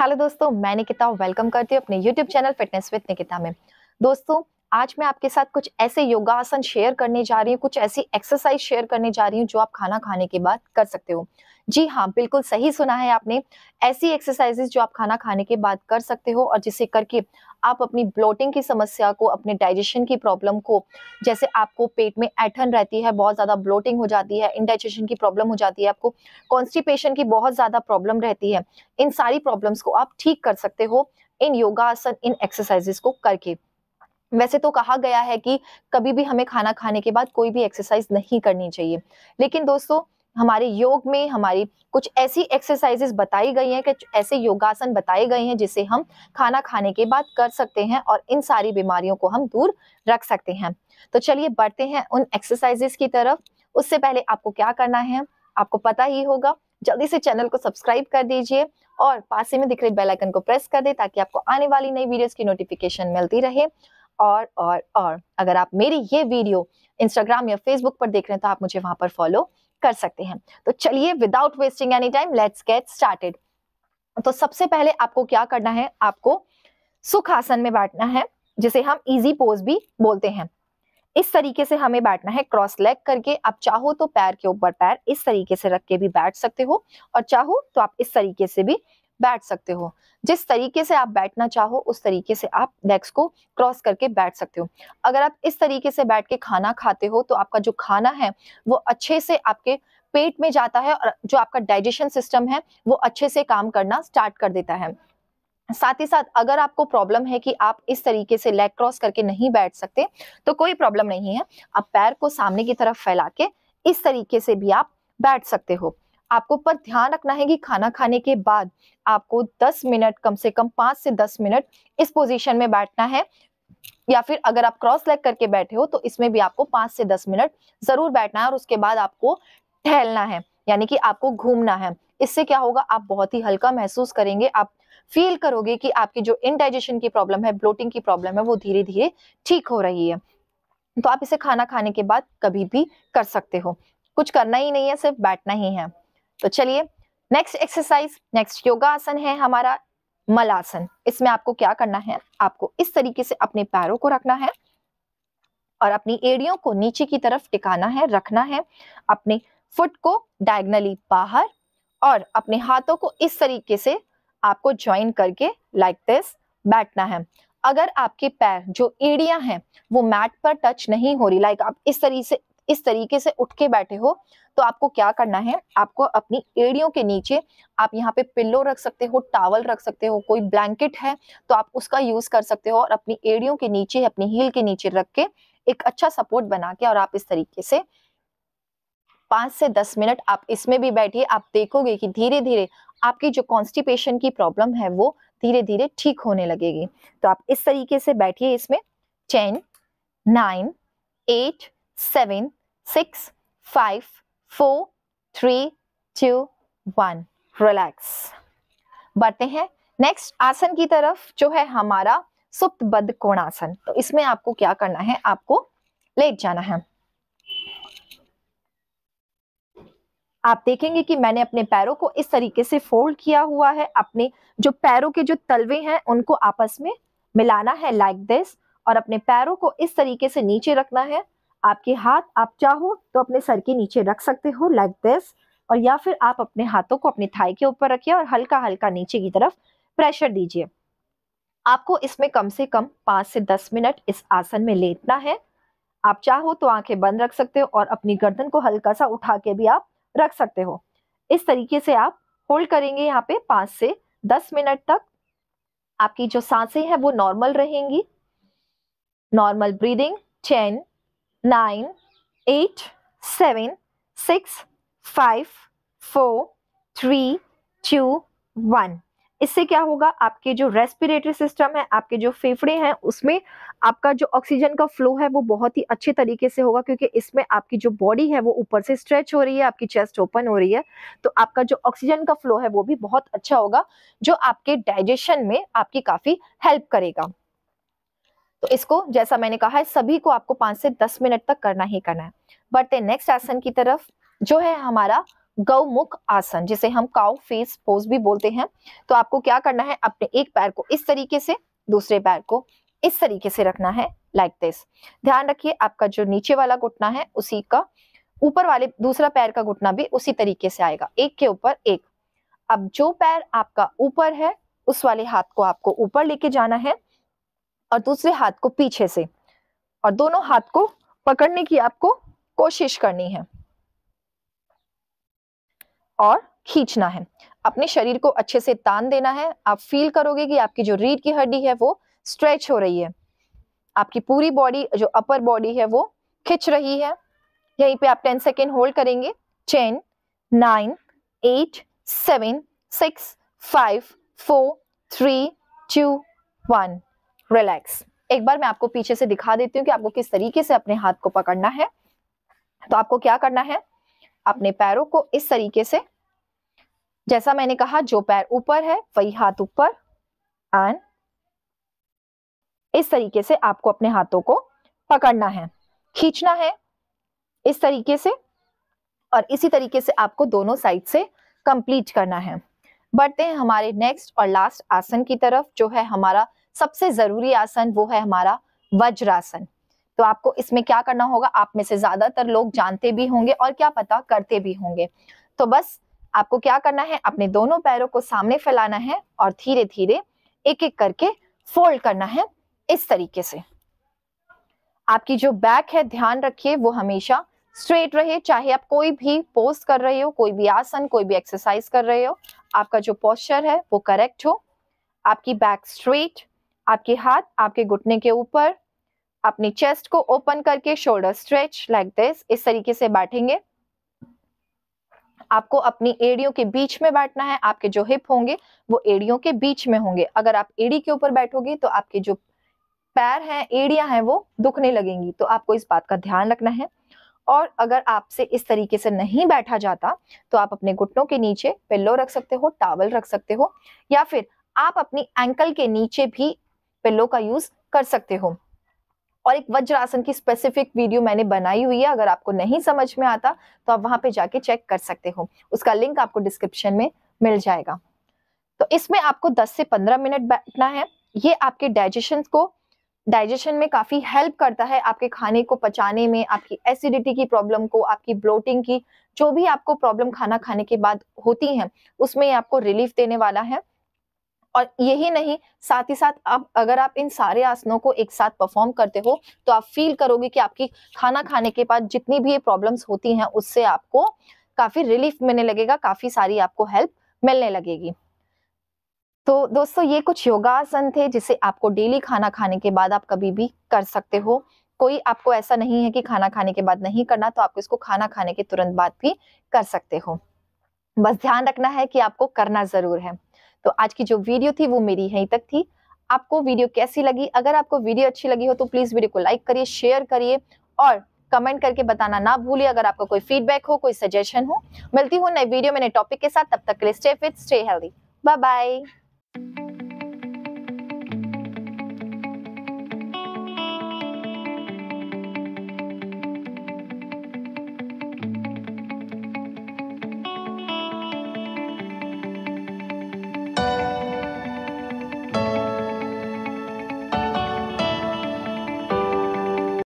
Hello दोस्तों मैं Nikita welcome करती हूँ अपने YouTube channel fitness with Nikita में दोस्तों आज मैं आपके साथ कुछ ऐसे योगासन शेयर करने जा रही हूँ कुछ ऐसी एक्सरसाइज शेयर करने जा रही हूँ जो आप खाना खाने के बाद कर सकते हो जी हाँ बिल्कुल सही सुना है आपने ऐसी एक्सरसाइजेस जो आप खाना खाने के बाद कर सकते हो और जिसे करके आप अपनी ब्लोटिंग की समस्या को अपने डाइजेशन की प्रॉब्लम को जैसे आपको पेट में ऐठन रहती है बहुत ज़्यादा ब्लोटिंग हो जाती है इनडाइजेशन की प्रॉब्लम हो जाती है आपको कॉन्स्टिपेशन की बहुत ज़्यादा प्रॉब्लम रहती है इन सारी प्रॉब्लम्स को आप ठीक कर सकते हो इन योगासन इन एक्सरसाइजेस को करके वैसे तो कहा गया है कि कभी भी हमें खाना खाने के बाद कोई भी एक्सरसाइज नहीं करनी चाहिए लेकिन दोस्तों हमारे योग में हमारी कुछ ऐसी एक्सरसाइजेस बताई गई हैं कि ऐसे योगासन बताए गए हैं जिसे हम खाना खाने के बाद कर सकते हैं और इन सारी बीमारियों को हम दूर रख सकते हैं तो चलिए बढ़ते हैं उन एक्सरसाइजेस की तरफ उससे पहले आपको क्या करना है आपको पता ही होगा जल्दी से चैनल को सब्सक्राइब कर दीजिए और पास में दिख रहे बेल आइकन को प्रेस कर दे ताकि आपको आने वाली नई वीडियोस की नोटिफिकेशन मिलती रहे और और और अगर आप मेरी ये वीडियो इंस्टाग्राम या फेसबुक पर देख रहे हैं तो आप मुझे वहां पर फॉलो कर सकते हैं तो चलिए without wasting any time let's get started तो सबसे पहले आपको क्या करना है आपको सुखासन में बैठना है जिसे हम इजी पोज भी बोलते हैं इस तरीके से हमें बैठना है क्रॉस लेग करके आप चाहो तो पैर के ऊपर पैर इस तरीके से रख के भी बैठ सकते हो और चाहो तो आप इस तरीके से भी बैठ सकते हो जिस तरीके से आप बैठना चाहो उस तरीके से आप लेग्स को क्रॉस करके बैठ सकते हो अगर आप इस तरीके से बैठ के खाना खाते हो तो आपका जो खाना है वो अच्छे से आपके पेट में जाता है और जो आपका डाइजेशन सिस्टम है वो अच्छे से काम करना स्टार्ट कर देता है साथ ही साथ अगर आपको प्रॉब्लम है कि आप इस तरीके से लेग क्रॉस करके नहीं बैठ सकते तो कोई प्रॉब्लम नहीं है आप पैर को सामने की तरफ फैला के इस तरीके से भी आप बैठ सकते हो आपको पर ध्यान रखना है कि खाना खाने के बाद आपको 10 मिनट कम से कम 5 से 10 मिनट इस पोजीशन में बैठना है या फिर अगर आप क्रॉस लेग करके बैठे हो तो इसमें भी आपको 5 से 10 मिनट जरूर बैठना है और उसके बाद आपको टहलना है यानी कि आपको घूमना है इससे क्या होगा आप बहुत ही हल्का महसूस करेंगे आप फील करोगे कि आपकी जो इनडाइजेशन की प्रॉब्लम है ब्लोटिंग की प्रॉब्लम है वो धीरे धीरे ठीक हो रही है तो आप इसे खाना खाने के बाद कभी भी कर सकते हो कुछ करना ही नहीं है सिर्फ बैठना ही है तो चलिए नेक्स्ट एक्सरसाइज नेक्स्ट योगा आसन है हमारा मलासन इसमें आपको क्या करना है आपको इस तरीके से अपने पैरों को रखना है और अपनी एड़ियों को नीचे की तरफ टिकाना है रखना है अपने फुट को डायगनली बाहर और अपने हाथों को इस तरीके से आपको ज्वाइन करके लाइक दिस बैठना है अगर आपके पैर जो एड़िया हैं वो मैट पर टच नहीं हो रही लाइक आप इस तरीके से इस तरीके से उठ के बैठे हो तो आपको क्या करना है आपको अपनी एड़ियों के नीचे आप यहाँ पे पिल्लो रख सकते हो टावल रख सकते हो कोई ब्लैंकेट है तो आप उसका यूज कर सकते हो और अपनी एड़ियों के नीचे अपनी हील के नीचे रख के एक अच्छा सपोर्ट बना के और आप इस तरीके से पांच से दस मिनट आप इसमें भी बैठिए आप देखोगे कि धीरे धीरे आपकी जो कॉन्स्टिपेशन की प्रॉब्लम है वो धीरे धीरे ठीक होने लगेगी तो आप इस तरीके से बैठिए इसमें ten nine eight seven six five four three two one relax बढ़ते हैं नेक्स्ट आसन की तरफ जो है हमारा सुप्त बद्ध कोणासन तो इसमें आपको क्या करना है आपको लेट जाना है आप देखेंगे कि मैंने अपने पैरों को इस तरीके से फोल्ड किया हुआ है अपने जो पैरों के जो तलवे हैं उनको आपस में मिलाना है लाइक like दिस और अपने पैरों को इस तरीके से नीचे रखना है आपके हाथ आप चाहो तो अपने सर के नीचे रख सकते हो लाइक दिस और या फिर आप अपने हाथों को अपने थाई के ऊपर रखिए और हल्का हल्का नीचे की तरफ प्रेशर दीजिए आपको इसमें कम से कम पाँच से दस मिनट इस आसन में लेटना है आप चाहो तो आंखें बंद रख सकते हो और अपनी गर्दन को हल्का सा उठा के भी आप रख सकते हो इस तरीके से आप होल्ड करेंगे यहाँ पे पांच से दस मिनट तक आपकी जो सांसें हैं वो नॉर्मल रहेंगी normal breathing ten nine, eight, seven, six, five, four, three, two, one. इससे क्या होगा आपके जो रेस्पिरेटरी सिस्टम है आपके जो फेफड़े हैं उसमें आपका जो ऑक्सीजन का फ्लो है वो बहुत ही अच्छे तरीके से होगा क्योंकि इसमें आपकी जो बॉडी है वो ऊपर से स्ट्रेच हो रही है आपकी चेस्ट ओपन हो रही है तो आपका जो ऑक्सीजन का फ्लो है वो भी बहुत अच्छा होगा जो आपके डाइजेशन में आपकी काफ़ी हेल्प करेगा तो इसको जैसा मैंने कहा है सभी को आपको पांच से दस मिनट तक करना ही करना है बढ़ते नेक्स्ट आसन की तरफ जो है हमारा गौमुख आसन जिसे हम काउ फेस पोज भी बोलते हैं तो आपको क्या करना है अपने एक पैर को इस तरीके से दूसरे पैर को इस तरीके से रखना है लाइक like दिस ध्यान रखिए आपका जो नीचे वाला घुटना है उसी का ऊपर वाले दूसरा पैर का घुटना भी उसी तरीके से आएगा एक के ऊपर एक अब जो पैर आपका ऊपर है उस वाले हाथ को आपको ऊपर लेके जाना है और दूसरे हाथ को पीछे से और दोनों हाथ को पकड़ने की आपको कोशिश करनी है और खींचना है अपने शरीर को अच्छे से तान देना है आप फील करोगे कि आपकी जो रीढ़ की हड्डी है वो स्ट्रेच हो रही है आपकी पूरी बॉडी जो अपर बॉडी है वो खिंच रही है यहीं पे आप टेन सेकेंड होल्ड करेंगे ten nine eight seven six five four three two one relax एक बार मैं आपको पीछे से दिखा देती हूँ कि आपको किस तरीके से अपने हाथ को पकड़ना है तो आपको क्या करना है अपने पैरों को इस तरीके से जैसा मैंने कहा जो पैर ऊपर है वही हाथ ऊपर एंड इस तरीके से आपको अपने हाथों को पकड़ना है खींचना है इस तरीके से और इसी तरीके से आपको दोनों साइड से कंप्लीट करना है बढ़ते हैं हमारे नेक्स्ट और लास्ट आसन की तरफ जो है हमारा सबसे जरूरी आसन वो है हमारा वज्रासन तो आपको इसमें क्या करना होगा आप में से ज्यादातर लोग जानते भी होंगे और क्या पता करते भी होंगे तो बस आपको क्या करना है अपने दोनों पैरों को सामने फैलाना है और धीरे धीरे एक एक करके फोल्ड करना है इस तरीके से आपकी जो बैक है ध्यान रखिए वो हमेशा स्ट्रेट रहे चाहे आप कोई भी पोस्ट कर रहे हो कोई भी आसन कोई भी एक्सरसाइज कर रहे हो आपका जो पोस्चर है वो करेक्ट हो आपकी बैक स्ट्रेट आपके हाथ आपके घुटने के ऊपर अपनी चेस्ट को ओपन करके शोल्डर स्ट्रेच लाइक दिस इस तरीके से बैठेंगे आपको अपनी एड़ियों के बीच में बैठना है आपके जो हिप होंगे वो एड़ियों के बीच में होंगे अगर आप एड़ी के ऊपर बैठोगे तो आपके जो पैर हैं एड़ियां हैं वो दुखने लगेंगी तो आपको इस बात का ध्यान रखना है और अगर आपसे इस तरीके से नहीं बैठा जाता तो आप अपने घुटनों के नीचे पिल्लो रख सकते हो टावल रख सकते हो या फिर आप अपनी एंकल के नीचे भी पिल्लो का यूज कर सकते हो और एक वज्रासन की स्पेसिफिक वीडियो मैंने बनाई हुई है अगर आपको नहीं समझ में आता तो आप वहां पे जाके चेक कर सकते हो उसका लिंक आपको डिस्क्रिप्शन में मिल जाएगा तो इसमें आपको 10 से 15 मिनट बैठना है ये आपके डाइजेशन को डाइजेशन में काफ़ी हेल्प करता है आपके खाने को पचाने में आपकी एसिडिटी की प्रॉब्लम को आपकी ब्लोटिंग की जो भी आपको प्रॉब्लम खाना खाने के बाद होती है उसमें आपको रिलीफ देने वाला है और यही नहीं साथ ही साथ आप अगर आप इन सारे आसनों को एक साथ परफॉर्म करते हो तो आप फील करोगे कि आपकी खाना खाने के बाद जितनी भी ये प्रॉब्लम्स होती हैं उससे आपको काफी रिलीफ मिलने लगेगा काफी सारी आपको हेल्प मिलने लगेगी तो दोस्तों ये कुछ योगासन थे जिसे आपको डेली खाना खाने के बाद आप कभी भी कर सकते हो कोई आपको ऐसा नहीं है कि खाना खाने के बाद नहीं करना तो आप इसको खाना खाने के तुरंत बाद भी कर सकते हो बस ध्यान रखना है कि आपको करना जरूर है तो आज की जो वीडियो थी वो मेरी यहीं तक थी आपको वीडियो कैसी लगी अगर आपको वीडियो अच्छी लगी हो तो प्लीज़ वीडियो को लाइक करिए शेयर करिए और कमेंट करके बताना ना भूलिए अगर आपका कोई फीडबैक हो कोई सजेशन हो मिलती हूँ नए वीडियो में नए टॉपिक के साथ तब तक के लिए stay fit stay healthy bye bye